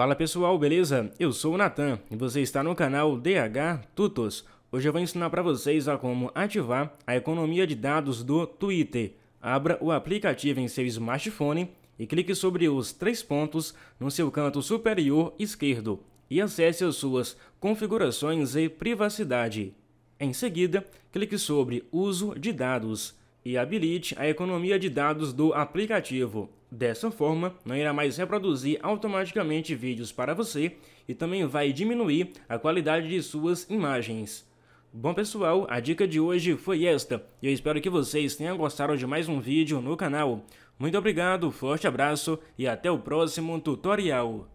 Fala pessoal, beleza? Eu sou o Natan e você está no canal DH Tutos. Hoje eu vou ensinar para vocês a como ativar a economia de dados do Twitter. Abra o aplicativo em seu smartphone e clique sobre os três pontos no seu canto superior esquerdo e acesse as suas configurações e privacidade. Em seguida, clique sobre Uso de dados e habilite a economia de dados do aplicativo. Dessa forma, não irá mais reproduzir automaticamente vídeos para você e também vai diminuir a qualidade de suas imagens. Bom pessoal, a dica de hoje foi esta e eu espero que vocês tenham gostado de mais um vídeo no canal. Muito obrigado, forte abraço e até o próximo tutorial.